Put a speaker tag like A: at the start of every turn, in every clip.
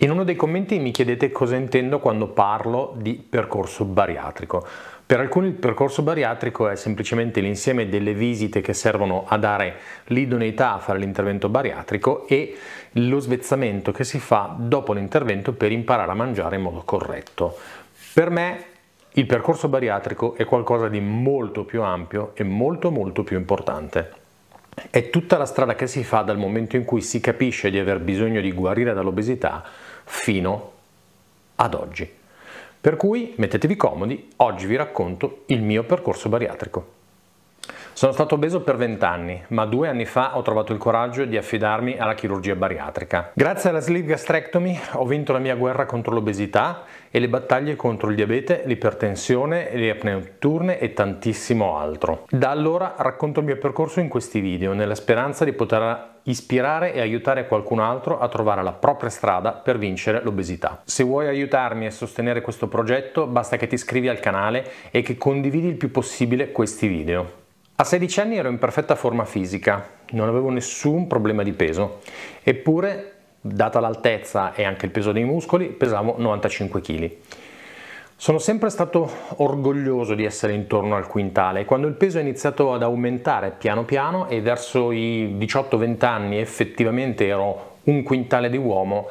A: In uno dei commenti mi chiedete cosa intendo quando parlo di percorso bariatrico. Per alcuni il percorso bariatrico è semplicemente l'insieme delle visite che servono a dare l'idoneità a fare l'intervento bariatrico e lo svezzamento che si fa dopo l'intervento per imparare a mangiare in modo corretto. Per me il percorso bariatrico è qualcosa di molto più ampio e molto molto più importante. È tutta la strada che si fa dal momento in cui si capisce di aver bisogno di guarire dall'obesità fino ad oggi. Per cui mettetevi comodi, oggi vi racconto il mio percorso bariatrico. Sono stato obeso per 20 anni, ma due anni fa ho trovato il coraggio di affidarmi alla chirurgia bariatrica. Grazie alla sleeve gastrectomy ho vinto la mia guerra contro l'obesità e le battaglie contro il diabete, l'ipertensione, le apnee notturne e tantissimo altro. Da allora racconto il mio percorso in questi video nella speranza di poter ispirare e aiutare qualcun altro a trovare la propria strada per vincere l'obesità. Se vuoi aiutarmi e sostenere questo progetto basta che ti iscrivi al canale e che condividi il più possibile questi video. A 16 anni ero in perfetta forma fisica, non avevo nessun problema di peso, eppure, data l'altezza e anche il peso dei muscoli, pesavo 95 kg. Sono sempre stato orgoglioso di essere intorno al quintale e quando il peso è iniziato ad aumentare piano piano e verso i 18-20 anni effettivamente ero un quintale di uomo,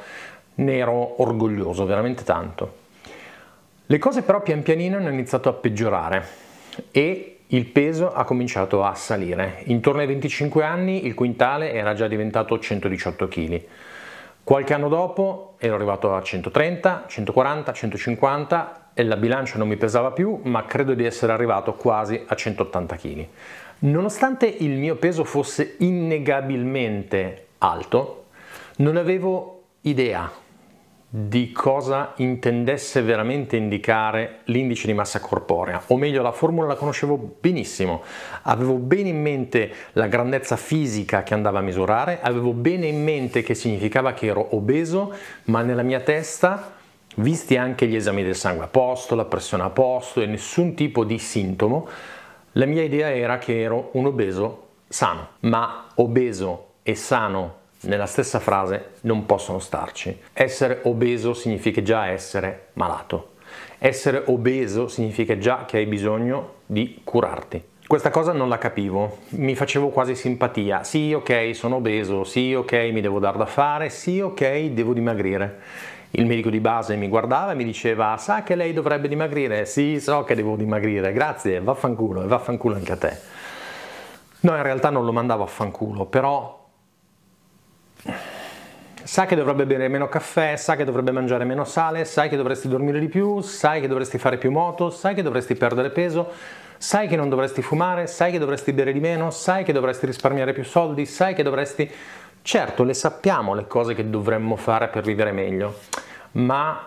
A: ne ero orgoglioso veramente tanto. Le cose però pian pianino hanno iniziato a peggiorare e il peso ha cominciato a salire. Intorno ai 25 anni il quintale era già diventato 118 kg. Qualche anno dopo ero arrivato a 130, 140, 150 e la bilancia non mi pesava più, ma credo di essere arrivato quasi a 180 kg. Nonostante il mio peso fosse innegabilmente alto, non avevo idea di cosa intendesse veramente indicare l'indice di massa corporea, o meglio la formula la conoscevo benissimo, avevo bene in mente la grandezza fisica che andava a misurare, avevo bene in mente che significava che ero obeso, ma nella mia testa, visti anche gli esami del sangue a posto, la pressione a posto e nessun tipo di sintomo, la mia idea era che ero un obeso sano, ma obeso e sano nella stessa frase non possono starci. Essere obeso significa già essere malato. Essere obeso significa già che hai bisogno di curarti. Questa cosa non la capivo, mi facevo quasi simpatia. Sì, ok, sono obeso, sì, ok, mi devo dar da fare, sì, ok, devo dimagrire. Il medico di base mi guardava e mi diceva, sa che lei dovrebbe dimagrire? Sì, so che devo dimagrire, grazie, vaffanculo e vaffanculo anche a te. No, in realtà non lo mandavo a fanculo, però sa che dovrebbe bere meno caffè, sa che dovrebbe mangiare meno sale, sai che dovresti dormire di più, sai che dovresti fare più moto, sai che dovresti perdere peso, sai che non dovresti fumare, sai che dovresti bere di meno, sai che dovresti risparmiare più soldi, sai che dovresti... Certo, le sappiamo le cose che dovremmo fare per vivere meglio, ma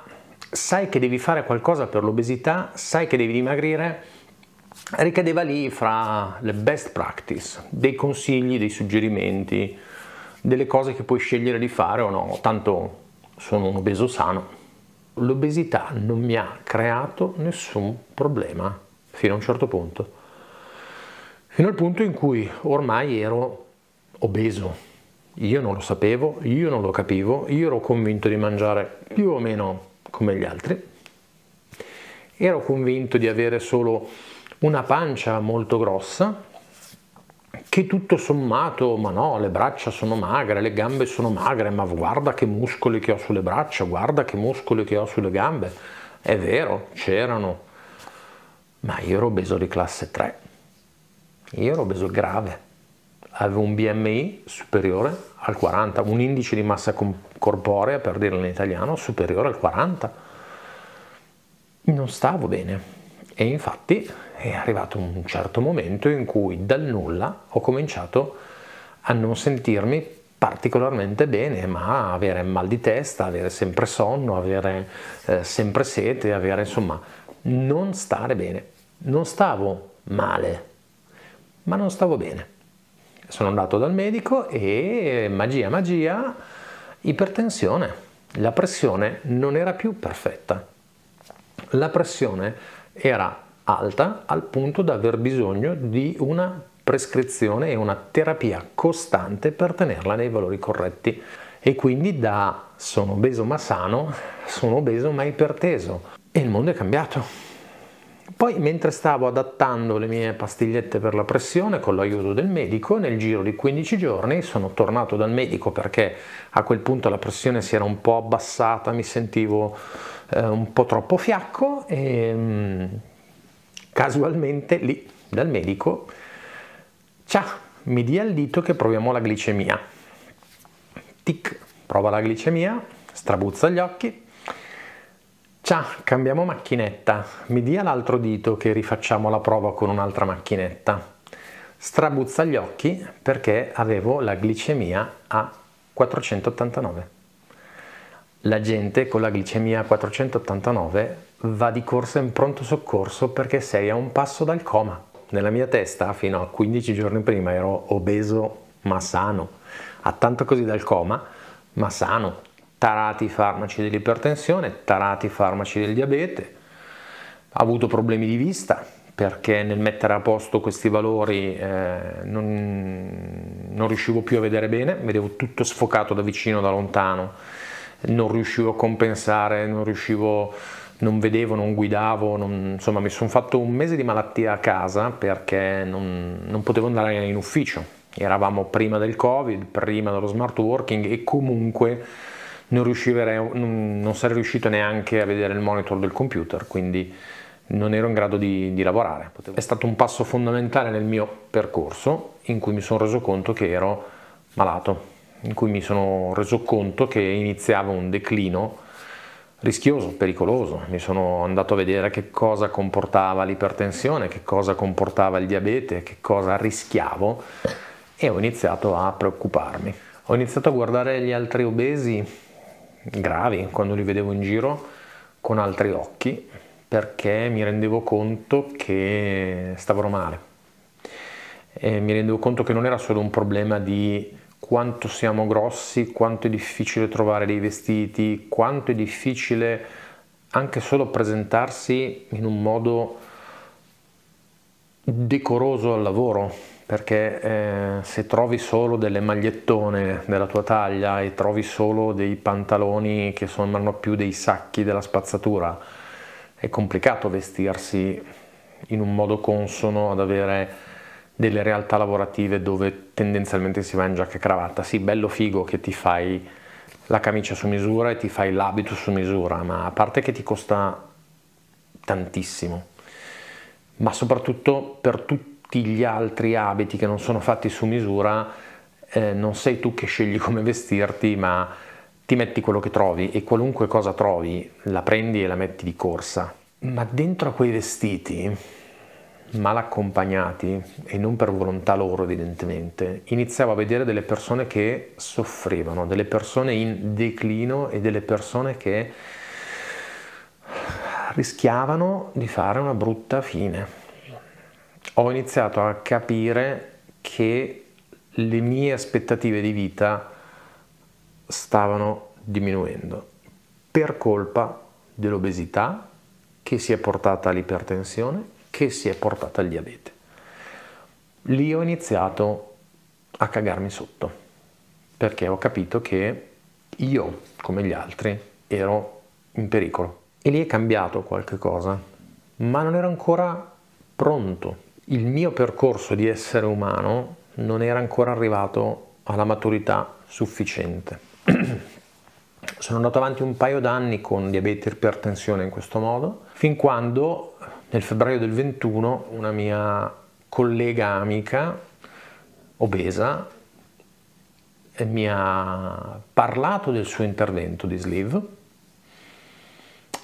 A: sai che devi fare qualcosa per l'obesità, sai che devi dimagrire, ricadeva lì fra le best practice, dei consigli, dei suggerimenti, delle cose che puoi scegliere di fare o no, tanto sono un obeso sano. L'obesità non mi ha creato nessun problema fino a un certo punto, fino al punto in cui ormai ero obeso. Io non lo sapevo, io non lo capivo, io ero convinto di mangiare più o meno come gli altri, ero convinto di avere solo una pancia molto grossa che tutto sommato, ma no, le braccia sono magre, le gambe sono magre, ma guarda che muscoli che ho sulle braccia, guarda che muscoli che ho sulle gambe. È vero, c'erano, ma io ero obeso di classe 3, io ero obeso grave, avevo un BMI superiore al 40, un indice di massa corporea, per dirlo in italiano, superiore al 40. Non stavo bene e infatti è arrivato un certo momento in cui dal nulla ho cominciato a non sentirmi particolarmente bene, ma avere mal di testa, avere sempre sonno, avere eh, sempre sete, avere insomma non stare bene. Non stavo male, ma non stavo bene. Sono andato dal medico e magia magia, ipertensione. La pressione non era più perfetta. La pressione era alta al punto da aver bisogno di una prescrizione e una terapia costante per tenerla nei valori corretti e quindi da sono obeso ma sano sono obeso ma iperteso e il mondo è cambiato. Poi mentre stavo adattando le mie pastigliette per la pressione con l'aiuto del medico, nel giro di 15 giorni sono tornato dal medico perché a quel punto la pressione si era un po' abbassata, mi sentivo eh, un po' troppo fiacco e mm, casualmente lì dal medico, ciao, mi dia il dito che proviamo la glicemia. Tic, prova la glicemia, strabuzza gli occhi. Ciao, cambiamo macchinetta, mi dia l'altro dito che rifacciamo la prova con un'altra macchinetta. Strabuzza gli occhi perché avevo la glicemia a 489. La gente con la glicemia a 489 va di corsa in pronto soccorso perché sei a un passo dal coma. Nella mia testa, fino a 15 giorni prima, ero obeso ma sano, a tanto così dal coma, ma sano. Tarati i farmaci dell'ipertensione, tarati i farmaci del diabete, ha avuto problemi di vista perché nel mettere a posto questi valori eh, non, non riuscivo più a vedere bene, vedevo tutto sfocato da vicino, da lontano, non riuscivo a compensare, non riuscivo non vedevo, non guidavo, non, insomma mi sono fatto un mese di malattia a casa perché non, non potevo andare in ufficio. Eravamo prima del Covid, prima dello smart working e comunque non, non, non, sarei riuscito neanche a vedere il monitor del computer, quindi non ero in grado di, di lavorare. Potevo. È stato un passo fondamentale nel mio percorso in cui mi sono reso conto che ero malato, in cui mi sono reso conto che iniziava un declino rischioso, pericoloso, mi sono andato a vedere che cosa comportava l'ipertensione, che cosa comportava il diabete, che cosa rischiavo e ho iniziato a preoccuparmi. Ho iniziato a guardare gli altri obesi gravi quando li vedevo in giro con altri occhi perché mi rendevo conto che stavano male. E mi rendevo conto che non era solo un problema di quanto siamo grossi, quanto è difficile trovare dei vestiti, quanto è difficile anche solo presentarsi in un modo decoroso al lavoro, perché eh, se trovi solo delle magliettone della tua taglia e trovi solo dei pantaloni che sembrano più dei sacchi della spazzatura, è complicato vestirsi in un modo consono ad avere delle realtà lavorative dove tendenzialmente si va in giacca e cravatta. Sì, bello figo che ti fai la camicia su misura e ti fai l'abito su misura, ma a parte che ti costa tantissimo, ma soprattutto per tutti gli altri abiti che non sono fatti su misura, eh, non sei tu che scegli come vestirti, ma ti metti quello che trovi e qualunque cosa trovi la prendi e la metti di corsa. Ma dentro a quei vestiti mal accompagnati e non per volontà loro evidentemente, iniziavo a vedere delle persone che soffrivano, delle persone in declino e delle persone che rischiavano di fare una brutta fine. Ho iniziato a capire che le mie aspettative di vita stavano diminuendo per colpa dell'obesità che si è portata all'ipertensione che si è portata al diabete. Lì ho iniziato a cagarmi sotto, perché ho capito che io, come gli altri, ero in pericolo. E lì è cambiato qualche cosa, ma non ero ancora pronto. Il mio percorso di essere umano non era ancora arrivato alla maturità sufficiente. Sono andato avanti un paio d'anni con diabete e ipertensione in questo modo, fin quando nel febbraio del 21 una mia collega amica obesa eh, mi ha parlato del suo intervento di Sleeve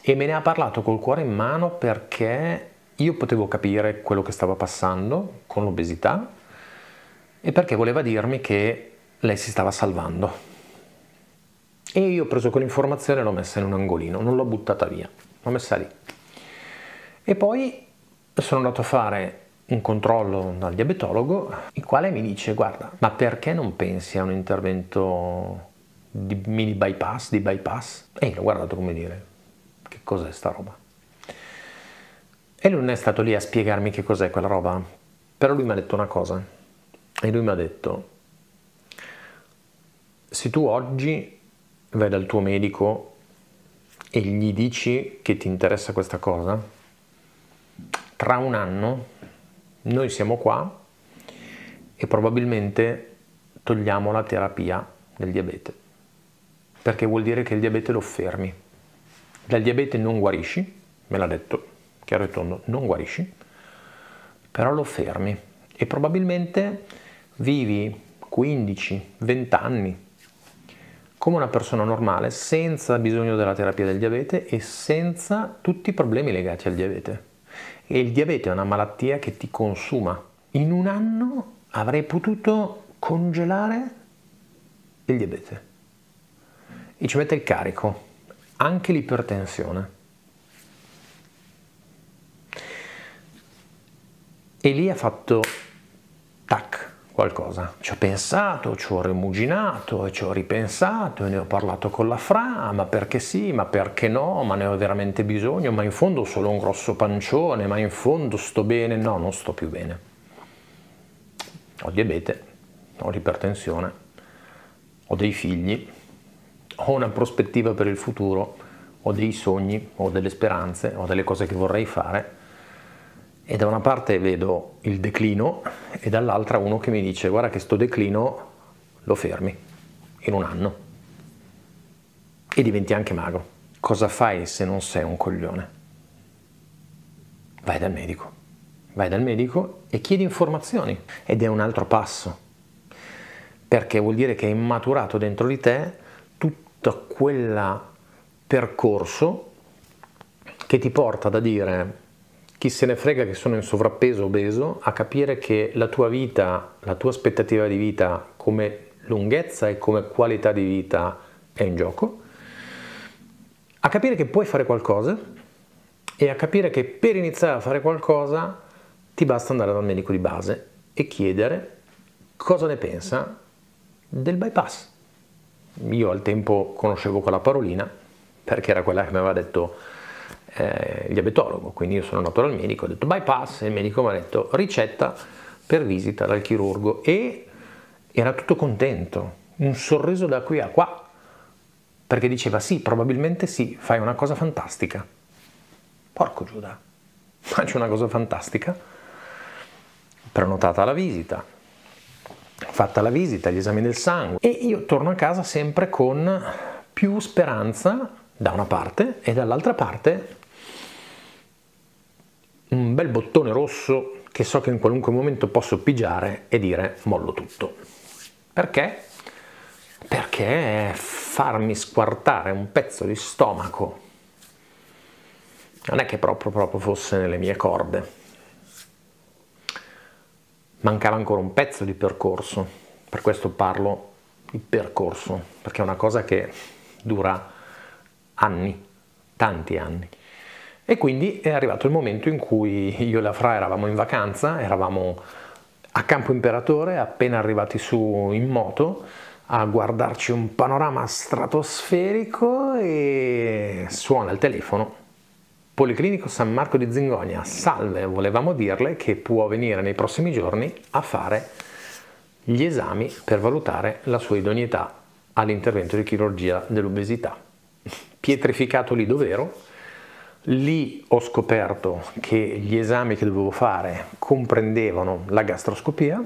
A: e me ne ha parlato col cuore in mano perché io potevo capire quello che stava passando con l'obesità e perché voleva dirmi che lei si stava salvando. E io ho preso quell'informazione e l'ho messa in un angolino, non l'ho buttata via, l'ho messa lì. E poi sono andato a fare un controllo dal diabetologo, il quale mi dice guarda, ma perché non pensi a un intervento di mini bypass, di bypass? E io ho guardato come dire, che cos'è sta roba? E lui non è stato lì a spiegarmi che cos'è quella roba, però lui mi ha detto una cosa, e lui mi ha detto, se tu oggi vai dal tuo medico e gli dici che ti interessa questa cosa, tra un anno noi siamo qua e probabilmente togliamo la terapia del diabete, perché vuol dire che il diabete lo fermi. Dal diabete non guarisci, me l'ha detto chiaro e tondo, non guarisci, però lo fermi e probabilmente vivi 15, 20 anni come una persona normale, senza bisogno della terapia del diabete e senza tutti i problemi legati al diabete. E il diabete è una malattia che ti consuma. In un anno avrei potuto congelare il diabete. E ci mette il carico, anche l'ipertensione. E lì ha fatto qualcosa. Ci ho pensato, ci ho remuginato, ci ho ripensato, ne ho parlato con la Fra, ah, ma perché sì, ma perché no, ma ne ho veramente bisogno, ma in fondo ho solo un grosso pancione, ma in fondo sto bene, no, non sto più bene. Ho diabete, ho l'ipertensione, ho dei figli, ho una prospettiva per il futuro, ho dei sogni, ho delle speranze, ho delle cose che vorrei fare e da una parte vedo il declino e dall'altra uno che mi dice guarda che sto declino lo fermi in un anno e diventi anche magro. Cosa fai se non sei un coglione? Vai dal medico. Vai dal medico e chiedi informazioni ed è un altro passo. Perché vuol dire che hai maturato dentro di te tutto quel percorso che ti porta da dire chi se ne frega che sono in sovrappeso o obeso a capire che la tua vita, la tua aspettativa di vita come lunghezza e come qualità di vita è in gioco, a capire che puoi fare qualcosa e a capire che per iniziare a fare qualcosa ti basta andare dal medico di base e chiedere cosa ne pensa del bypass. Io al tempo conoscevo quella parolina perché era quella che mi aveva detto eh, il diabetologo, quindi io sono andato dal medico, ho detto bypass e il medico mi ha detto ricetta per visita dal chirurgo e era tutto contento, un sorriso da qui a qua, perché diceva sì, probabilmente sì, fai una cosa fantastica. Porco Giuda, faccio una cosa fantastica, prenotata la visita, fatta la visita, gli esami del sangue e io torno a casa sempre con più speranza da una parte e dall'altra parte un bel bottone rosso che so che in qualunque momento posso pigiare e dire mollo tutto. Perché? Perché farmi squartare un pezzo di stomaco non è che proprio, proprio fosse nelle mie corde. Mancava ancora un pezzo di percorso, per questo parlo di percorso, perché è una cosa che dura anni, tanti anni. E quindi è arrivato il momento in cui io e la Fra eravamo in vacanza, eravamo a Campo Imperatore, appena arrivati su in moto, a guardarci un panorama stratosferico e suona il telefono. Policlinico San Marco di Zingogna, salve, volevamo dirle che può venire nei prossimi giorni a fare gli esami per valutare la sua idoneità all'intervento di chirurgia dell'obesità. Pietrificato lì dov'ero, Lì ho scoperto che gli esami che dovevo fare comprendevano la gastroscopia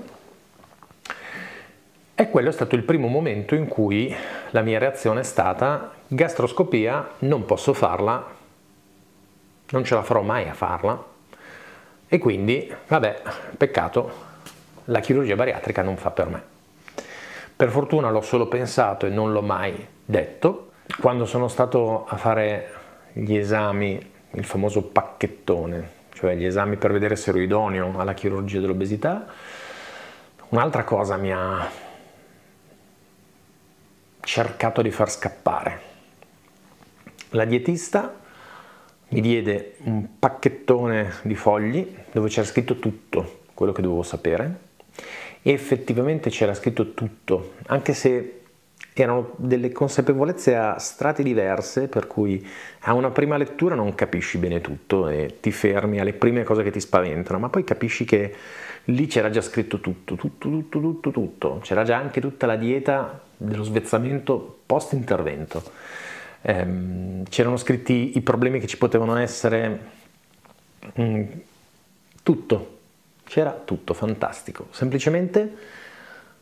A: e quello è stato il primo momento in cui la mia reazione è stata gastroscopia non posso farla, non ce la farò mai a farla e quindi vabbè, peccato, la chirurgia bariatrica non fa per me. Per fortuna l'ho solo pensato e non l'ho mai detto. Quando sono stato a fare gli esami, il famoso pacchettone, cioè gli esami per vedere se ero idoneo alla chirurgia dell'obesità. Un'altra cosa mi ha cercato di far scappare. La dietista mi diede un pacchettone di fogli dove c'era scritto tutto quello che dovevo sapere e effettivamente c'era scritto tutto, anche se erano delle consapevolezze a strati diverse, per cui a una prima lettura non capisci bene tutto e ti fermi alle prime cose che ti spaventano, ma poi capisci che lì c'era già scritto tutto, tutto, tutto, tutto, tutto, c'era già anche tutta la dieta dello svezzamento post intervento. Ehm, c'erano scritti i problemi che ci potevano essere, mh, mm, tutto, c'era tutto, fantastico. Semplicemente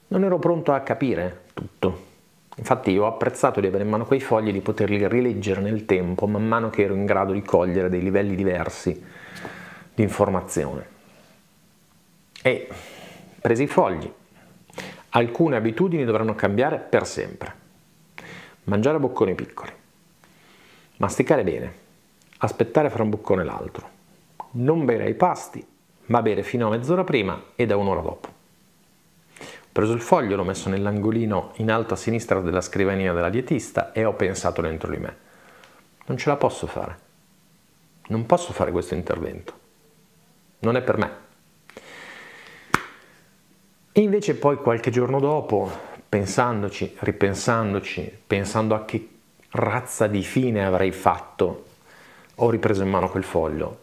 A: non ero pronto a capire tutto Infatti io ho apprezzato di avere in mano quei fogli e di poterli rileggere nel tempo man mano che ero in grado di cogliere dei livelli diversi di informazione. E presi i fogli. Alcune abitudini dovranno cambiare per sempre. Mangiare a bocconi piccoli. Masticare bene. Aspettare fra un boccone e l'altro. Non bere ai pasti, ma bere fino a mezz'ora prima e da un'ora dopo preso il foglio, l'ho messo nell'angolino in alto a sinistra della scrivania della dietista e ho pensato dentro di me, non ce la posso fare, non posso fare questo intervento, non è per me. E invece poi qualche giorno dopo, pensandoci, ripensandoci, pensando a che razza di fine avrei fatto, ho ripreso in mano quel foglio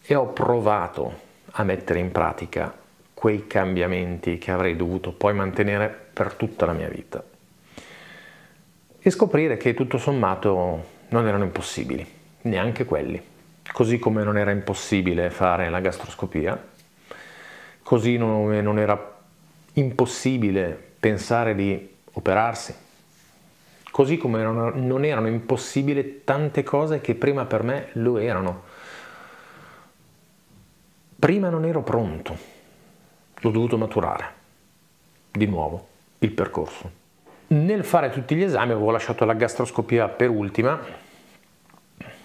A: e ho provato a mettere in pratica quei cambiamenti che avrei dovuto poi mantenere per tutta la mia vita e scoprire che tutto sommato non erano impossibili, neanche quelli. Così come non era impossibile fare la gastroscopia, così come eh, non era impossibile pensare di operarsi, così come non erano impossibili tante cose che prima per me lo erano. Prima non ero pronto, l'ho dovuto maturare, di nuovo, il percorso. Nel fare tutti gli esami, avevo lasciato la gastroscopia per ultima,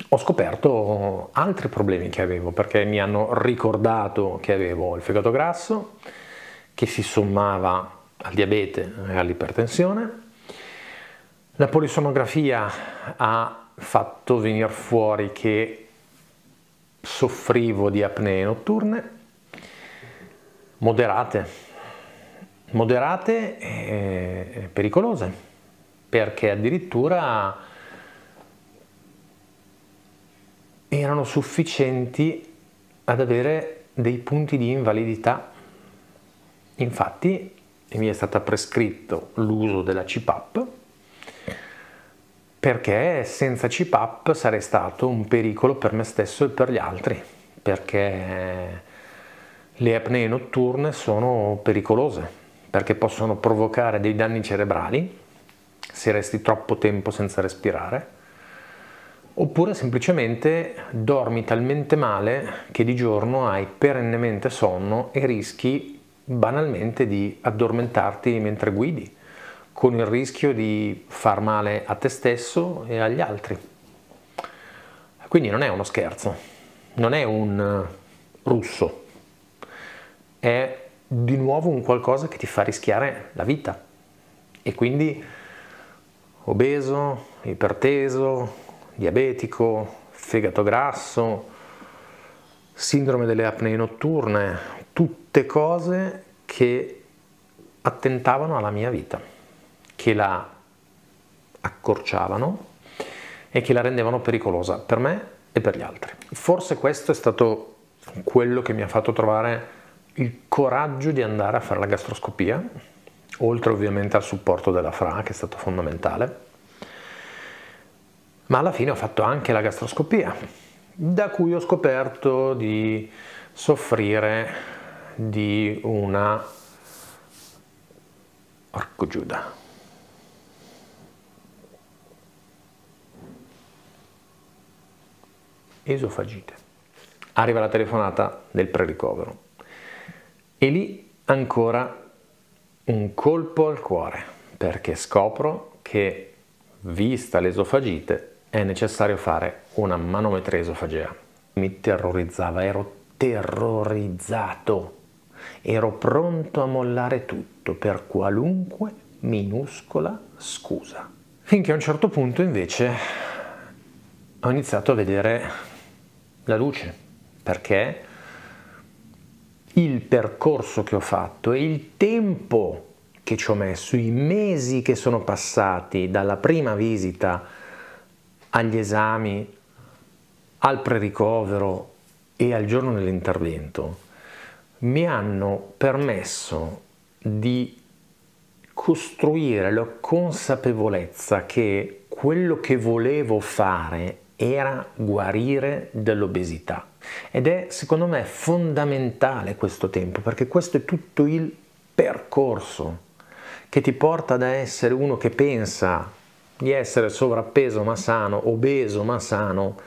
A: ho scoperto altri problemi che avevo, perché mi hanno ricordato che avevo il fegato grasso, che si sommava al diabete e all'ipertensione. La polisonografia ha fatto venire fuori che soffrivo di apnee notturne moderate, moderate e pericolose, perché addirittura erano sufficienti ad avere dei punti di invalidità. Infatti mi è stato prescritto l'uso della CPAP perché senza CPAP sarei stato un pericolo per me stesso e per gli altri, perché le apnee notturne sono pericolose perché possono provocare dei danni cerebrali se resti troppo tempo senza respirare oppure semplicemente dormi talmente male che di giorno hai perennemente sonno e rischi banalmente di addormentarti mentre guidi con il rischio di far male a te stesso e agli altri. Quindi non è uno scherzo, non è un russo è di nuovo un qualcosa che ti fa rischiare la vita. E quindi obeso, iperteso, diabetico, fegato grasso, sindrome delle apnee notturne, tutte cose che attentavano alla mia vita, che la accorciavano e che la rendevano pericolosa per me e per gli altri. Forse questo è stato quello che mi ha fatto trovare il coraggio di andare a fare la gastroscopia, oltre ovviamente al supporto della FRA che è stato fondamentale, ma alla fine ho fatto anche la gastroscopia, da cui ho scoperto di soffrire di una Orco Giuda. Esofagite. Arriva la telefonata del pre-ricovero. E lì ancora un colpo al cuore, perché scopro che, vista l'esofagite, è necessario fare una manometria esofagea. Mi terrorizzava, ero terrorizzato, ero pronto a mollare tutto per qualunque minuscola scusa. Finché a un certo punto invece ho iniziato a vedere la luce, perché il percorso che ho fatto e il tempo che ci ho messo, i mesi che sono passati dalla prima visita agli esami, al pre-ricovero e al giorno dell'intervento, mi hanno permesso di costruire la consapevolezza che quello che volevo fare era guarire dell'obesità. Ed è secondo me fondamentale questo tempo, perché questo è tutto il percorso che ti porta da essere uno che pensa di essere sovrappeso ma sano, obeso ma sano,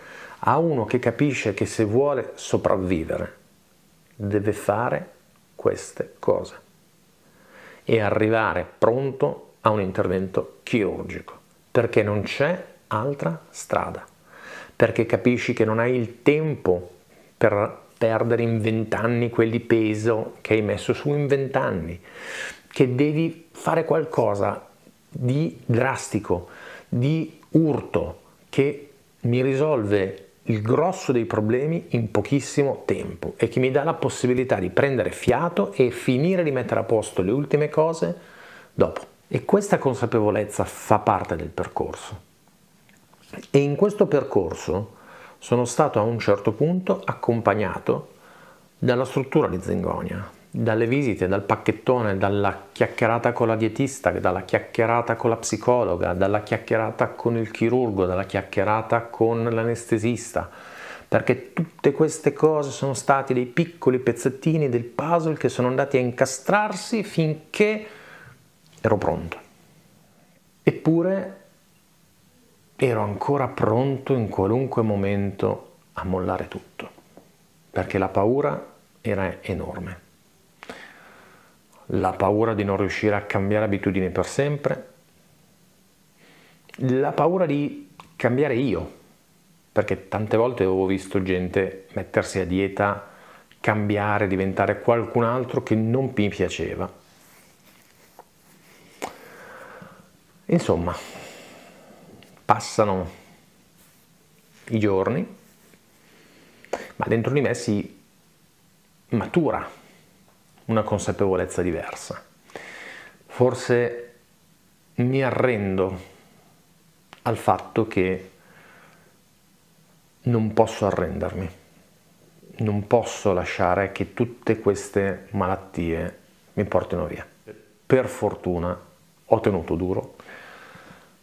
A: a uno che capisce che se vuole sopravvivere deve fare queste cose e arrivare pronto a un intervento chirurgico, perché non c'è altra strada perché capisci che non hai il tempo per perdere in vent'anni quel di peso che hai messo su in vent'anni, che devi fare qualcosa di drastico, di urto, che mi risolve il grosso dei problemi in pochissimo tempo e che mi dà la possibilità di prendere fiato e finire di mettere a posto le ultime cose dopo. E questa consapevolezza fa parte del percorso. E in questo percorso sono stato a un certo punto accompagnato dalla struttura di Zingonia, dalle visite, dal pacchettone, dalla chiacchierata con la dietista, dalla chiacchierata con la psicologa, dalla chiacchierata con il chirurgo, dalla chiacchierata con l'anestesista, perché tutte queste cose sono stati dei piccoli pezzettini del puzzle che sono andati a incastrarsi finché ero pronto. Eppure ero ancora pronto in qualunque momento a mollare tutto, perché la paura era enorme. La paura di non riuscire a cambiare abitudini per sempre, la paura di cambiare io, perché tante volte avevo visto gente mettersi a dieta, cambiare, diventare qualcun altro che non mi piaceva. Insomma, passano i giorni, ma dentro di me si matura una consapevolezza diversa. Forse mi arrendo al fatto che non posso arrendermi, non posso lasciare che tutte queste malattie mi portino via. Per fortuna ho tenuto duro,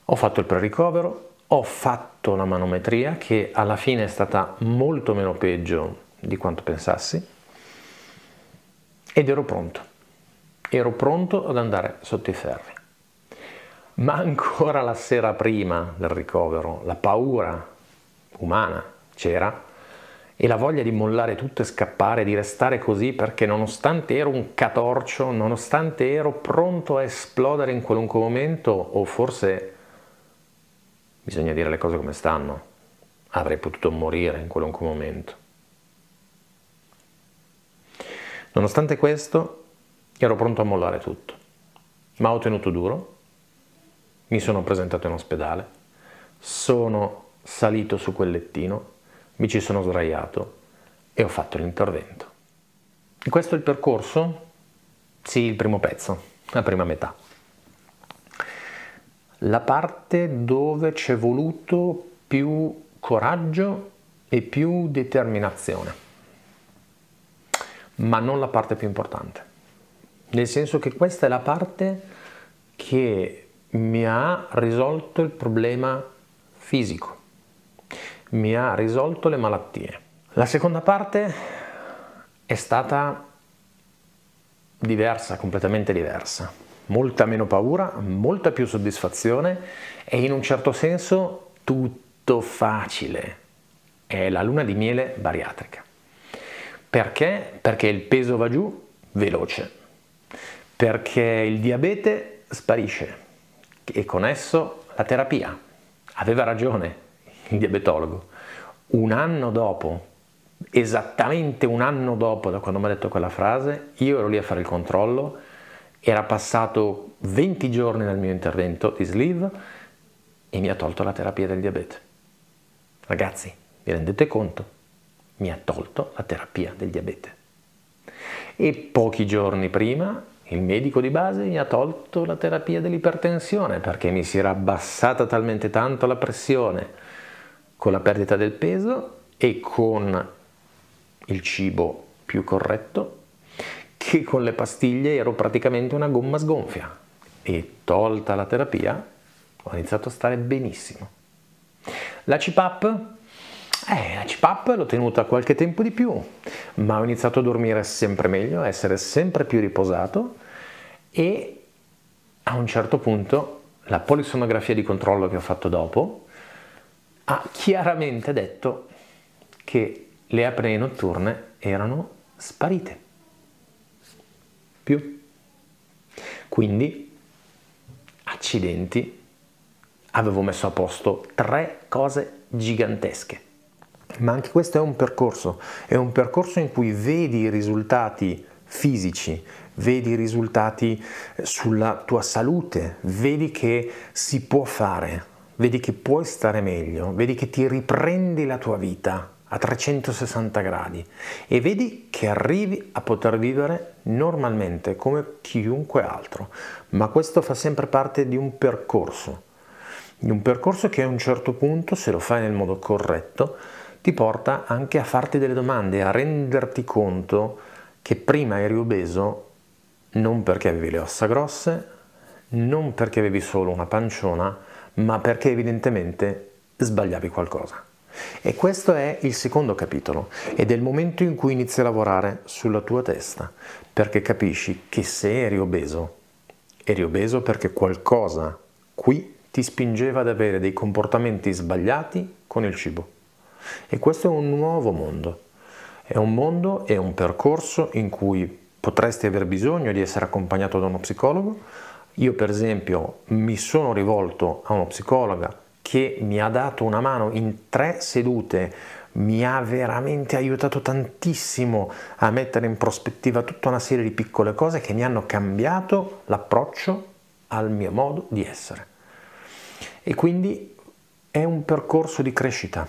A: ho fatto il pre-ricovero, ho fatto la manometria che alla fine è stata molto meno peggio di quanto pensassi ed ero pronto. Ero pronto ad andare sotto i ferri. Ma ancora la sera prima del ricovero, la paura umana c'era e la voglia di mollare tutto e scappare, di restare così perché nonostante ero un catorcio, nonostante ero pronto a esplodere in qualunque momento o forse Bisogna dire le cose come stanno. Avrei potuto morire in qualunque momento. Nonostante questo, ero pronto a mollare tutto, ma ho tenuto duro, mi sono presentato in ospedale, sono salito su quel lettino, mi ci sono sdraiato e ho fatto l'intervento. Questo è il percorso? Sì, il primo pezzo, la prima metà la parte dove ci è voluto più coraggio e più determinazione, ma non la parte più importante. Nel senso che questa è la parte che mi ha risolto il problema fisico, mi ha risolto le malattie. La seconda parte è stata diversa, completamente diversa molta meno paura, molta più soddisfazione e in un certo senso tutto facile. È la luna di miele bariatrica. Perché? Perché il peso va giù veloce, perché il diabete sparisce e con esso la terapia. Aveva ragione il diabetologo. Un anno dopo, esattamente un anno dopo da quando mi ha detto quella frase, io ero lì a fare il controllo era passato 20 giorni dal mio intervento di sleeve e mi ha tolto la terapia del diabete. Ragazzi, vi rendete conto? Mi ha tolto la terapia del diabete. E pochi giorni prima il medico di base mi ha tolto la terapia dell'ipertensione perché mi si era abbassata talmente tanto la pressione con la perdita del peso e con il cibo più corretto che con le pastiglie ero praticamente una gomma sgonfia e tolta la terapia ho iniziato a stare benissimo. La CPAP? Eh, la CPAP l'ho tenuta qualche tempo di più, ma ho iniziato a dormire sempre meglio, a essere sempre più riposato e a un certo punto la polissonografia di controllo che ho fatto dopo ha chiaramente detto che le apnee notturne erano sparite più. Quindi, accidenti, avevo messo a posto tre cose gigantesche. Ma anche questo è un percorso, è un percorso in cui vedi i risultati fisici, vedi i risultati eh, sulla tua salute, vedi che si può fare, vedi che puoi stare meglio, vedi che ti riprendi la tua vita a 360 gradi e vedi che arrivi a poter vivere normalmente come chiunque altro, ma questo fa sempre parte di un percorso, di un percorso che a un certo punto, se lo fai nel modo corretto, ti porta anche a farti delle domande, a renderti conto che prima eri obeso non perché avevi le ossa grosse, non perché avevi solo una panciona, ma perché evidentemente sbagliavi qualcosa. E questo è il secondo capitolo ed è il momento in cui inizi a lavorare sulla tua testa, perché capisci che se eri obeso, eri obeso perché qualcosa qui ti spingeva ad avere dei comportamenti sbagliati con il cibo. E questo è un nuovo mondo. È un mondo e un percorso in cui potresti aver bisogno di essere accompagnato da uno psicologo. Io per esempio mi sono rivolto a uno psicologa che mi ha dato una mano in tre sedute, mi ha veramente aiutato tantissimo a mettere in prospettiva tutta una serie di piccole cose che mi hanno cambiato l'approccio al mio modo di essere. E quindi è un percorso di crescita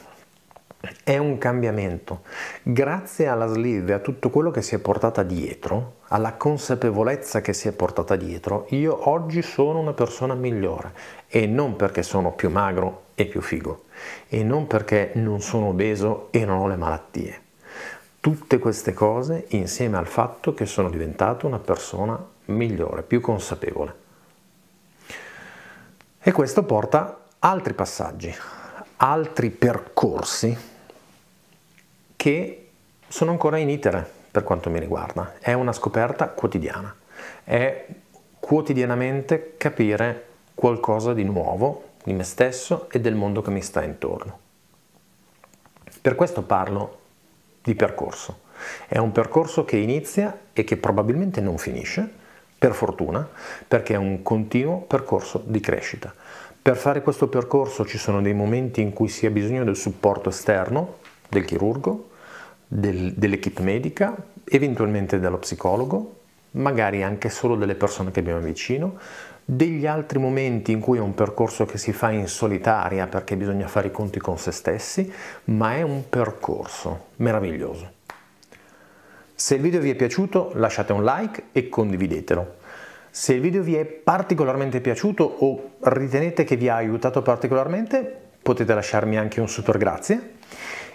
A: è un cambiamento. Grazie alla sleeve e a tutto quello che si è portata dietro, alla consapevolezza che si è portata dietro, io oggi sono una persona migliore e non perché sono più magro e più figo e non perché non sono obeso e non ho le malattie. Tutte queste cose insieme al fatto che sono diventato una persona migliore, più consapevole. E questo porta altri passaggi, altri percorsi che sono ancora in itere per quanto mi riguarda. È una scoperta quotidiana, è quotidianamente capire qualcosa di nuovo di me stesso e del mondo che mi sta intorno. Per questo parlo di percorso. È un percorso che inizia e che probabilmente non finisce, per fortuna, perché è un continuo percorso di crescita. Per fare questo percorso ci sono dei momenti in cui si ha bisogno del supporto esterno, del chirurgo, del, dell'equipe medica, eventualmente dello psicologo, magari anche solo delle persone che abbiamo vicino, degli altri momenti in cui è un percorso che si fa in solitaria perché bisogna fare i conti con se stessi, ma è un percorso meraviglioso. Se il video vi è piaciuto lasciate un like e condividetelo. Se il video vi è particolarmente piaciuto o ritenete che vi ha aiutato particolarmente, potete lasciarmi anche un super grazie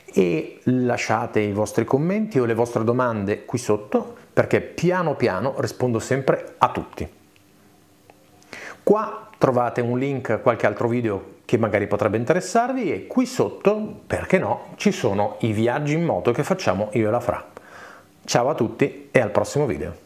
A: e lasciate i vostri commenti o le vostre domande qui sotto perché piano piano rispondo sempre a tutti. Qua trovate un link a qualche altro video che magari potrebbe interessarvi e qui sotto, perché no, ci sono i viaggi in moto che facciamo io e la Fra. Ciao a tutti e al prossimo video.